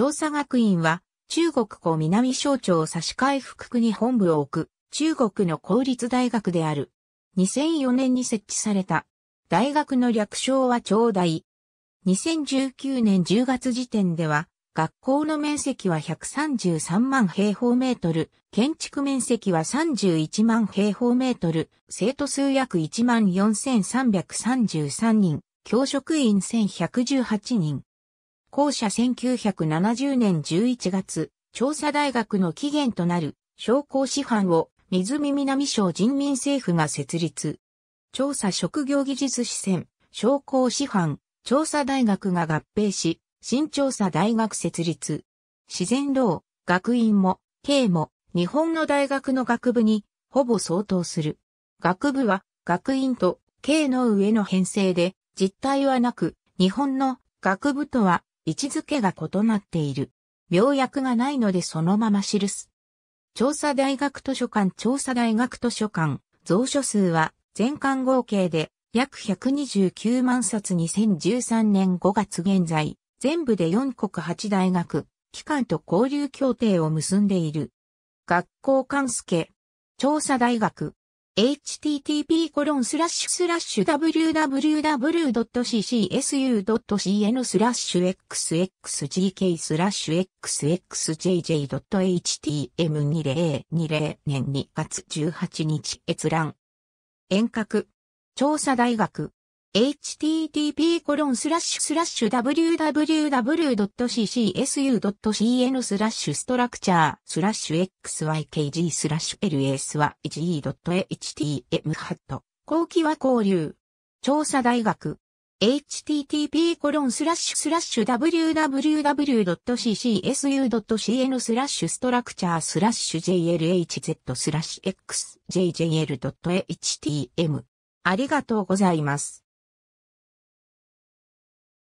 調査学院は、中国湖南省庁差し替え副区に本部を置く、中国の公立大学である。2004年に設置された。大学の略称は長大。2019年10月時点では、学校の面積は133万平方メートル、建築面積は31万平方メートル、生徒数約1万4333人、教職員1118人、校舎1970年11月、調査大学の起源となる商工師範を湖南省人民政府が設立。調査職業技術支線、商工師範、調査大学が合併し、新調査大学設立。自然老、学院も、経も、日本の大学の学部に、ほぼ相当する。学部は、学院と、経の上の編成で、実態はなく、日本の学部とは位置づけが異なっている。病薬がないのでそのまま記す。調査大学図書館調査大学図書館、蔵書数は全館合計で約129万冊2013年5月現在、全部で4国8大学、機関と交流協定を結んでいる。学校関助、調査大学、http://www.ccsu.cn xxgk xxjj.htm2020 年2月18日閲覧。遠隔。調査大学。http://www.ccsu.cn スラッシュストラクチャースラッシュ xykg スラッシュ ls は 1e.htm ハット後期は交流調査大学 http://www.ccsu.cn スラッシュストラクチャースラッシュ jlhz スラッシュ xjjl.htm ありがとうございます。